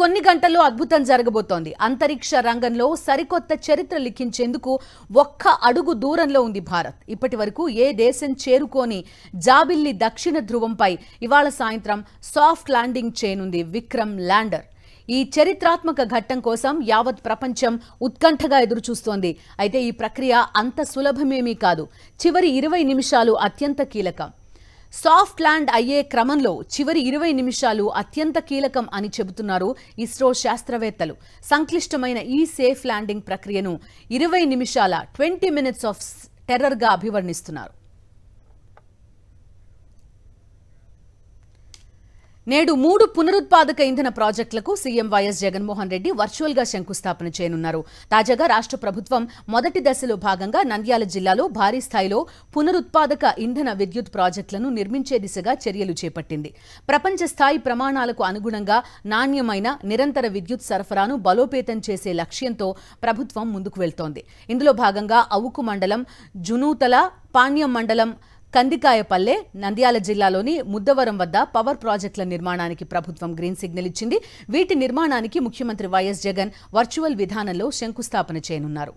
కొన్ని గంటల్లో అద్భుతం జరగబోతోంది అంతరిక్ష రంగంలో సరికొత్త చరిత్ర లిఖించేందుకు ఒక్క అడుగు దూరంలో ఉంది భారత్ ఇప్పటి వరకు ఏ దేశం చేరుకోని జాబిల్లి దక్షిణ ధ్రువంపై ఇవాళ సాయంత్రం సాఫ్ట్ ల్యాండింగ్ చేయనుంది విక్రమ్ ల్యాండర్ ఈ చరిత్రాత్మక ఘట్టం కోసం యావత్ ప్రపంచం ఉత్కంఠగా ఎదురుచూస్తోంది అయితే ఈ ప్రక్రియ అంత సులభమేమీ కాదు చివరి ఇరవై నిమిషాలు అత్యంత కీలకం సాఫ్ట్ ల్యాండ్ అయ్యే క్రమంలో చివరి ఇరవై నిమిషాలు అత్యంత కీలకం అని చెబుతున్నారు ఇస్రో శాస్త్రవేత్తలు సంక్లిష్టమైన ఈ సేఫ్ ల్యాండింగ్ ప్రక్రియను ఇరవై నిమిషాల ట్వంటీ మినిట్స్ ఆఫ్ టెర్రర్గా అభివర్ణిస్తున్నారు నేడు మూడు పునరుత్పాదక ఇంధన ప్రాజెక్టులకు CM YS Jaganmohan Reddy virtual గా శంకుస్థాపన చేయనున్నారు తాజాగా రాష్ట్ర ప్రభుత్వం మొదటి దశలో భాగంగా నంద్యాల జిల్లాలో భారీ స్థాయిలో పునరుత్పాదక ఇంధన విద్యుత్ ప్రాజెక్టులను నిర్మించే దిశగా చర్యలు చేపట్టింది ప్రపంచ స్థాయి ప్రమాణాలకు అనుగుణంగా నాణ్యమైన నిరంతర విద్యుత్ సరఫరాను బలోపేతం చేసే లక్ష్యంతో ప్రభుత్వం ముందుకు వెళ్తోంది ఇందులో భాగంగా అవుకు మండలం జునూతల పాణ్యం మండలం కందికాయపల్లె నంద్యాల జిల్లాలోని ముద్దవరం వద్ద పవర్ ప్రాజెక్టుల నిర్మాణానికి ప్రభుత్వం గ్రీన్ సిగ్నల్ ఇచ్చింది వీటి నిర్మాణానికి ముఖ్యమంత్రి వైఎస్ జగన్ వర్చువల్ విధానంలో శంకుస్థాపన చేయనున్నారు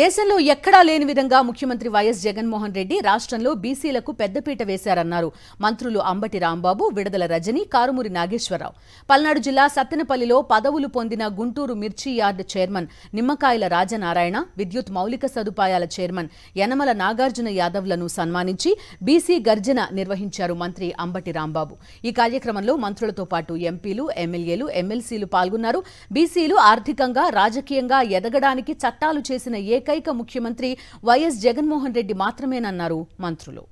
దేశంలో ఎక్కడా లేని విధంగా ముఖ్యమంత్రి వైఎస్ జగన్మోహన్ రెడ్డి రాష్ట్రంలో బీసీలకు పెద్దపీట వేశారన్నారు మంత్రులు అంబటి రాంబాబు విడదల రజని కారుమూరి నాగేశ్వరరావు పల్నాడు జిల్లా సత్తెనపల్లిలో పదవులు పొందిన గుంటూరు మిర్చి యార్డ్ చైర్మన్ నిమ్మకాయల రాజనారాయణ విద్యుత్ మౌలిక సదుపాయాల చైర్మన్ యనమల నాగార్జున యాదవ్లను సన్మానించి బీసీ గర్జన నిర్వహించారు మంత్రి అంబటి రాంబాబు ఈ కార్యక్రమంలో మంత్రులతో పాటు ఎంపీలు ఎమ్మెల్యేలు ఎమ్మెల్సీలు పాల్గొన్నారు బీసీలు ఆర్థికంగా రాజకీయంగా ఎదగడానికి చట్టాలు చేసిన ఏ ఏకైక ముఖ్యమంత్రి వైఎస్ జగన్మోహన్ రెడ్డి మాత్రమేనన్నారు మంత్రులు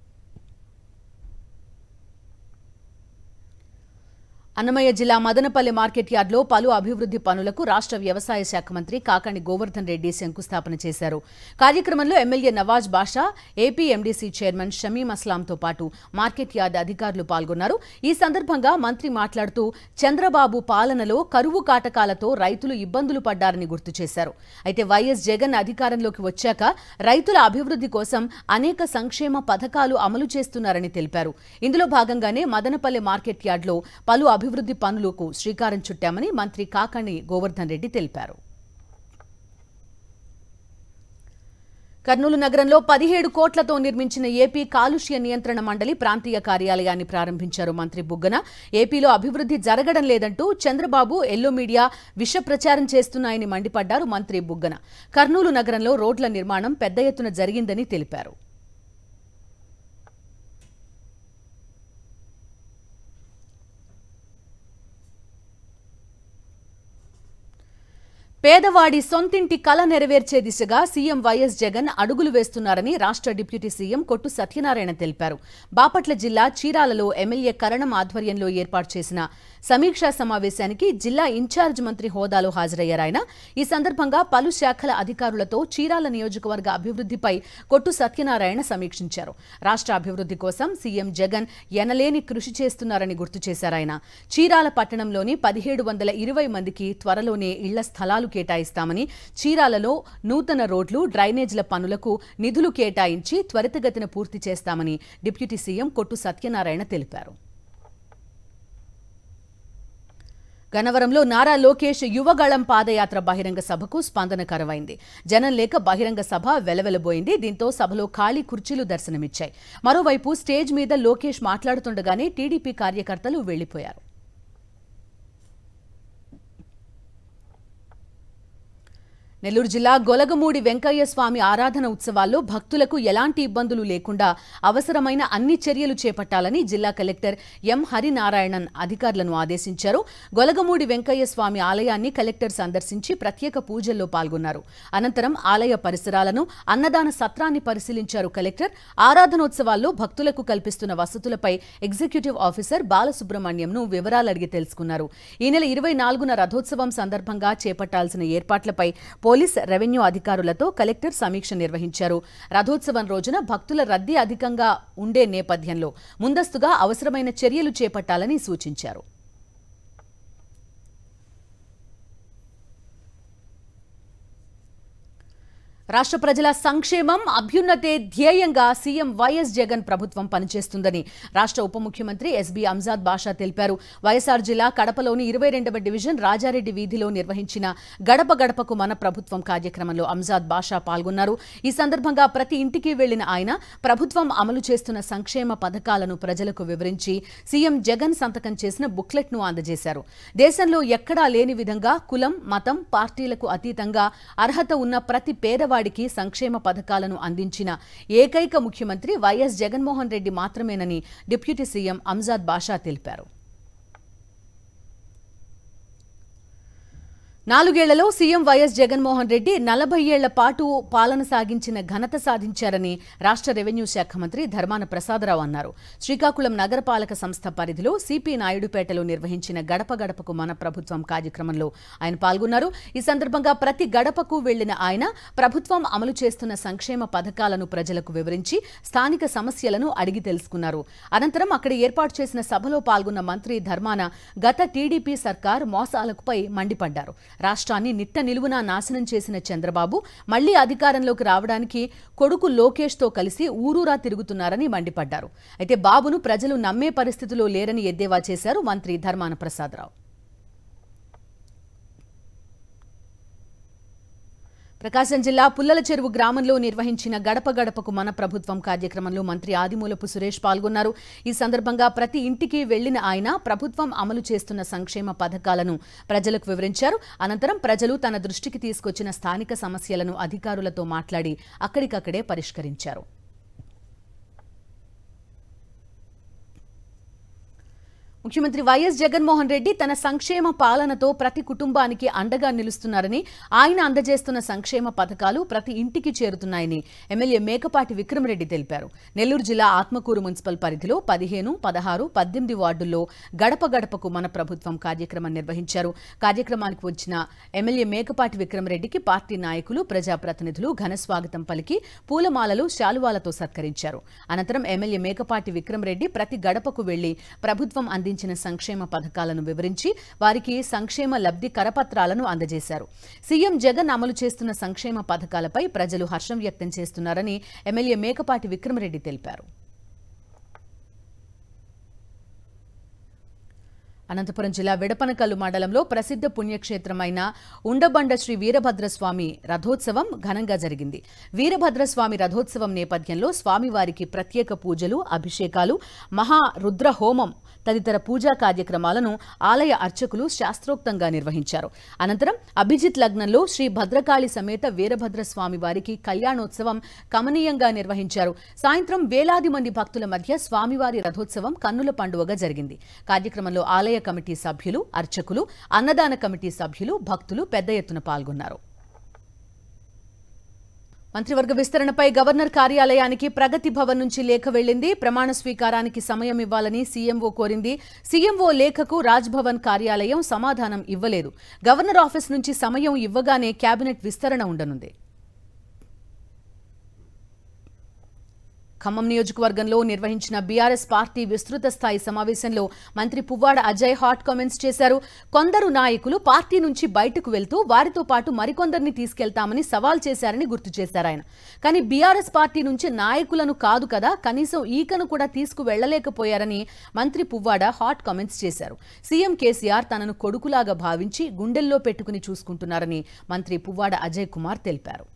అన్నమయ్య జిల్లా మదనపల్లి మార్కెట్ యార్డ్లో పలు అభివృద్ధి పనులకు రాష్ట్ర వ్యవసాయ శాఖ మంత్రి కాకాణి గోవర్ధన్ రెడ్డి శంకుస్థాపన చేశారు కార్యక్రమంలో MLA Nawaz Basha APMDC chairman Shamim అస్లాంతో పాటు మార్కెట్ యార్డ్ అధికారులు పాల్గొన్నారు ఈ సందర్భంగా మంత్రి మాట్లాడుతూ చంద్రబాబు పాలనలో కరువు కాటకాలతో రైతులు ఇబ్బందులు పడ్డారని గుర్తు చేశారు అయితే వైఎస్ జగన్ అధికారంలోకి వచ్చాక రైతుల అభివృద్ధి కోసం అనేక సంక్షేమ పథకాలు అమలు చేస్తున్నారని తెలిపారు ఇందులో భాగంగానే మదనపల్లి మార్కెట్ యార్డ్లో పలు అభివృద్ధి అభివృద్ధి పనులకు శ్రీకారం చుట్టామని మంత్రి కాకాణి గోవర్ధన్ రెడ్డి తెలిపారు కర్నూలు నగరంలో పదిహేడు కోట్లతో నిర్మించిన ఏపీ కాలుష్య నియంత్రణ మండలి ప్రాంతీయ కార్యాలయాన్ని ప్రారంభించారు మంత్రి బుగ్గన ఏపీలో అభివృద్ధి జరగడం లేదంటూ చంద్రబాబు ఎల్లో మీడియా విష ప్రచారం చేస్తున్నాయని మండిపడ్డారు మంత్రి బుగ్గన కర్నూలు నగరంలో రోడ్ల నిర్మాణం పెద్ద ఎత్తున జరిగిందని తెలిపారు పేదవాడి సొంతింటి కల నెరవేర్చే దిశగా సీఎం వైఎస్ జగన్ అడుగులు వేస్తున్నారని రాష్ట్ర డిప్యూటీ సీఎం కొట్టు సత్యనారాయణ తెలిపారు బాపట్ల జిల్లా చీరాలలో ఎమ్మెల్యే కరణం ఆధ్వర్యంలో ఏర్పాటు చేసిన సమీక్షా సమావేశానికి జిల్లా ఇన్ఛార్జ్ మంత్రి హోదాలో హాజరయ్యారాయన ఈ సందర్భంగా పలు శాఖల అధికారులతో చీరాల నియోజకవర్గ అభివృద్ధిపై కొట్టు సత్యనారాయణ సమీక్షించారు రాష్ట్ర అభివృద్ధి కోసం సీఎం జగన్ ఎనలేని కృషి చేస్తున్నారని గుర్తు చేశారాయన చీరాల పట్టణంలోని పదిహేడు వందల ఇరవై మందికి త్వరలోనే ఇళ్ల స్థలాలు కేటాయిస్తామని చీరాలలో నూతన రోడ్లు డ్రైనేజ్ల పనులకు నిధులు కేటాయించి త్వరితగతిన పూర్తి చేస్తామని డిప్యూటీ సీఎం కొట్టు సత్యనారాయణ తెలిపారు గనవరంలో నారా లోకేష్ యువగళం పాదయాత్ర బహిరంగ సభకు స్పందన కరవైంది జనం లేక బహిరంగ సభ వెలవెలబోయింది దీంతో సభలో ఖాళీ కుర్చీలు దర్శనమిచ్చాయి మరోవైపు స్టేజ్ మీద లోకేష్ మాట్లాడుతుండగానే టీడీపీ కార్యకర్తలు వెళ్లిపోయారు నెల్లూరు జిల్లా గొలగమూడి వెంకయ్య స్వామి ఆరాధన ఉత్సవాల్లో భక్తులకు ఎలాంటి ఇబ్బందులు లేకుండా అవసరమైన అన్ని చర్యలు చేపట్టాలని జిల్లా కలెక్టర్ ఎం హరినారాయణన్ అధికారులను ఆదేశించారు గొలగమూడి వెంకయ్య స్వామి ఆలయాన్ని కలెక్టర్ సందర్శించి ప్రత్యేక పూజల్లో పాల్గొన్నారు అనంతరం ఆలయ పరిసరాలను అన్నదాన సత్రాన్ని పరిశీలించారు కలెక్టర్ ఆరాధనోత్సవాల్లో భక్తులకు కల్పిస్తున్న వసతులపై ఎగ్జిక్యూటివ్ ఆఫీసర్ బాలసుబ్రహ్మణ్యంను వివరాలు అడిగి తెలుసుకున్నారు ఈ నెల ఇరవై నాలుగున రథోత్సవం సందర్భంగా చేపట్టాల్సిన ఏర్పాట్లపై పోలీస్ రెవెన్యూ అధికారులతో కలెక్టర్ సమీక్ష నిర్వహించారు రథోత్సవం రోజున భక్తుల రద్దీ అధికంగా ఉండే నేపథ్యంలో ముందస్తుగా అవసరమైన చర్యలు చేపట్టాలని సూచించారు రాష్ట్ర ప్రజల సంక్షేమం అభ్యున్నతే ధ్యేయంగా సీఎం వైఎస్ జగన్ ప్రభుత్వం పనిచేస్తుందని రాష్ట్ర ఉప ముఖ్యమంత్రి ఎస్బీ అంజాద్ బాషా తెలిపారు వైఎస్ఆర్ జిల్లా కడపలోని ఇరవై రెండవ డివిజన్ రాజారెడ్డి వీధిలో నిర్వహించిన గడప గడపకు మన ప్రభుత్వం కార్యక్రమంలో అంజాద్ బాషా పాల్గొన్నారు ఈ సందర్భంగా ప్రతి ఇంటికి వెళ్లిన ఆయన ప్రభుత్వం అమలు చేస్తున్న సంక్షేమ పథకాలను ప్రజలకు వివరించి సీఎం జగన్ సంతకం చేసిన బుక్లెట్ ను అందజేశారు దేశంలో ఎక్కడా లేని విధంగా కులం మతం పార్టీలకు అతీతంగా అర్హత ఉన్న ప్రతి పేదవాడి పేదవాడికి సంక్షేమ పథకాలను అందించిన ఏకైక ముఖ్యమంత్రి వైఎస్ జగన్మోహన్ రెడ్డి మాత్రమేనని డిప్యూటీ సీఎం అంజాద్ బాషా తెలిపారు నాలుగేళ్లలో సీఎం వైఎస్ జగన్మోహన్ రెడ్డి నలభై ఏళ్ల పాటు పాలన సాగించిన ఘనత సాధించారని రాష్ట్ర రెవెన్యూ శాఖ మంత్రి ధర్మాన ప్రసాదరావు అన్నారు శ్రీకాకుళం నగరపాలక సంస్థ పరిధిలో సిపి నాయుడుపేటలో నిర్వహించిన గడప గడపకు మన ప్రభుత్వం కార్యక్రమంలో ఆయన పాల్గొన్నారు ఈ సందర్భంగా ప్రతి గడపకు వెళ్లిన ఆయన ప్రభుత్వం అమలు చేస్తున్న సంక్షేమ పథకాలను ప్రజలకు వివరించి స్థానిక సమస్యలను అడిగి తెలుసుకున్నారు అనంతరం అక్కడ ఏర్పాటు చేసిన సభలో పాల్గొన్న మంత్రి ధర్మాన గత టీడీపీ సర్కార్ మోసాలకుపై మండిపడ్డారు రాష్ట్రాన్ని నిట్ట నిలువునా నాశనం చేసిన చంద్రబాబు మళ్లీ అధికారంలోకి రావడానికి కొడుకు లోకేష్తో కలిసి ఊరూరా తిరుగుతున్నారని మండిపడ్డారు అయితే బాబును ప్రజలు నమ్మే పరిస్థితిలో లేరని ఎద్దేవా చేశారు మంత్రి ధర్మాన ప్రసాదరావు ప్రకాశం జిల్లా పుల్లల చెరువు గ్రామంలో నిర్వహించిన గడప గడపకు మన ప్రభుత్వం కార్యక్రమంలో మంత్రి ఆదిమూలపు సురేష్ పాల్గొన్నారు ఈ సందర్భంగా ప్రతి ఇంటికి వెళ్లిన ఆయన ప్రభుత్వం అమలు చేస్తున్న సంక్షేమ పథకాలను ప్రజలకు వివరించారు అనంతరం ప్రజలు తన దృష్టికి తీసుకొచ్చిన స్థానిక సమస్యలను అధికారులతో మాట్లాడి అక్కడికక్కడే పరిష్కరించారు ముఖ్యమంత్రి వైఎస్ జగన్మోహన్ రెడ్డి తన సంక్షేమ పాలనతో ప్రతి కుటుంబానికి అండగా నిలుస్తున్నారని ఆయన అందజేస్తున్న సంక్షేమ పథకాలు ప్రతి ఇంటికి చేరుతున్నాయని ఎమ్మెల్యే మేకపాటి విక్రమరెడ్డి తెలిపారు నెల్లూరు జిల్లా ఆత్మకూరు మున్సిపల్ పరిధిలో పదిహేను పదహారు పద్దెనిమిది వార్డుల్లో గడప గడపకు మన ప్రభుత్వం కార్యక్రమం నిర్వహించారు కార్యక్రమానికి వచ్చిన ఎమ్మెల్యే మేకపాటి విక్రమరెడ్డికి పార్టీ నాయకులు ప్రజాప్రతినిధులు ఘనస్వాగతం పలికి పూలమాలలు శాలువాలతో సత్కరించారు అనంతరం ఎమ్మెల్యే మేకపాటి విక్రమరెడ్డి ప్రతి గడపకు వెళ్లి ప్రభుత్వం అంది అందించిన సంక్షేమ పథకాలను వివరించి వారికి సంక్షేమ లబ్ది కరపత్రాలను అందజేశారు సీఎం జగన్ అమలు చేస్తున్న సంక్షేమ పథకాలపై ప్రజలు హర్షం వ్యక్తం చేస్తున్నారని ఎమ్మెల్యే మేకపాటి విక్రమరెడ్డి తెలిపారు అనంతపురం జిల్లా విడపనకల్లు మండలంలో ప్రసిద్ధ పుణ్యక్షేత్రమైన ఉండబండ శ్రీ వీరభద్రస్వామి రథోత్సవం ఘనంగా జరిగింది వీరభద్రస్వామి రథోత్సవం నేపథ్యంలో స్వామివారికి ప్రత్యేక పూజలు అభిషేకాలు మహా రుద్ర హోమం తదితర పూజా కార్యక్రమాలను ఆలయ అర్చకులు శాస్త్రోక్తంగా నిర్వహించారు అనంతరం అభిజిత్ లగ్నంలో శ్రీ భద్రకాళి సమేత వీరభద్రస్వామి వారికి కళ్యాణోత్సవం కమనీయంగా నిర్వహించారు సాయంత్రం వేలాది మంది భక్తుల మధ్య స్వామివారి రథోత్సవం కన్నుల పండుగగా జరిగింది కార్యక్రమంలో ఆలయ కమిటీ సభ్యులు అర్చకులు అన్నదాన కమిటీ సభ్యులు భక్తులు పెద్ద ఎత్తున పాల్గొన్నారు మంత్రివర్గ విస్తరణపై గవర్నర్ కార్యాలయానికి ప్రగతి భవన్ నుంచి లేఖ వెళ్లింది ప్రమాణ స్వీకారానికి సమయం ఇవ్వాలని సీఎంఓ కోరింది సీఎంఓ లేఖకు రాజ్భవన్ కార్యాలయం సమాధానం ఇవ్వలేదు గవర్నర్ ఆఫీస్ నుంచి సమయం ఇవ్వగానే కేబినెట్ విస్తరణ ఉండనుంది ఖమ్మం నియోజకవర్గంలో నిర్వహించిన బీఆర్ఎస్ పార్టీ విస్తృత స్థాయి సమావేశంలో మంత్రి పువ్వాడ అజయ్ హాట్ కామెంట్స్ చేశారు కొందరు నాయకులు పార్టీ నుంచి బయటకు వెళ్తూ వారితో పాటు మరికొందరిని తీసుకెళ్తామని సవాల్ చేశారని గుర్తు చేశారు ఆయన కానీ బీఆర్ఎస్ పార్టీ నుంచి నాయకులను కాదు కదా కనీసం ఈకను కూడా తీసుకు వెళ్లలేకపోయారని మంత్రి పువ్వాడ హాట్ కామెంట్స్ చేశారు సీఎం కేసీఆర్ తనను కొడుకులాగా భావించి గుండెల్లో పెట్టుకుని చూసుకుంటున్నారని మంత్రి పువ్వాడ అజయ్ కుమార్ తెలిపారు